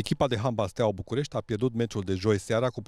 Echipa de handbal Steaua București a pierdut meciul de joi seara cu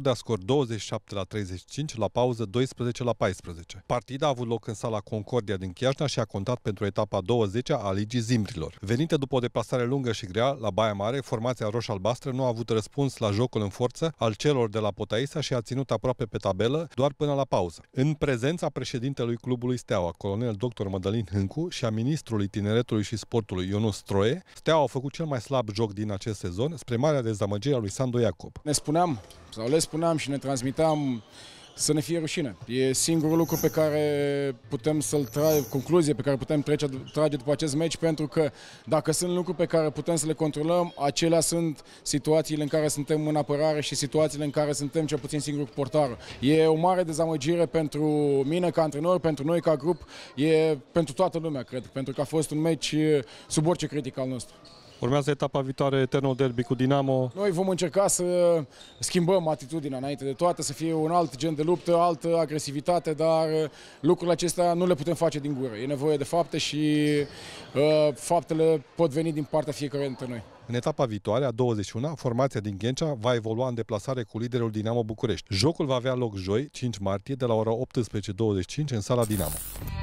de a scor 27 la 35, la pauză 12 la 14. Partida a avut loc în sala Concordia din Chiajna și a contat pentru etapa 20 a Ligii Zimbrilor. Venită după o deplasare lungă și grea la Baia Mare, formația roș-albastră nu a avut răspuns la jocul în forță al celor de la Potaisa și a ținut aproape pe tabelă doar până la pauză. În prezența președintelui clubului Steaua, colonel dr. Mădălin Hâncu și a ministrului tineretului și sportului Ionus Stroie, Steaua a făcut cel mai slab joc din acest sezon, spre marea dezamăgire a lui Sandu Iacob. Ne spuneam, sau le spuneam și ne transmiteam să ne fie rușine. E singurul lucru pe care putem să-l trage, concluzie pe care putem trece, trage după acest meci, pentru că dacă sunt lucruri pe care putem să le controlăm, acelea sunt situațiile în care suntem în apărare și situațiile în care suntem cel puțin singur cu E o mare dezamăgire pentru mine ca antrenor, pentru noi ca grup, e pentru toată lumea, cred, pentru că a fost un meci sub orice critic al nostru. Urmează etapa viitoare Eternal Derby cu Dinamo. Noi vom încerca să schimbăm atitudinea înainte de toate, să fie un alt gen de luptă, altă agresivitate, dar uh, lucrurile acestea nu le putem face din gură. E nevoie de fapte și uh, faptele pot veni din partea fiecăruia dintre noi. În etapa viitoare, a 21-a, formația din Ghencea va evolua în deplasare cu liderul Dinamo București. Jocul va avea loc joi, 5 martie, de la ora 18.25 în sala Dinamo.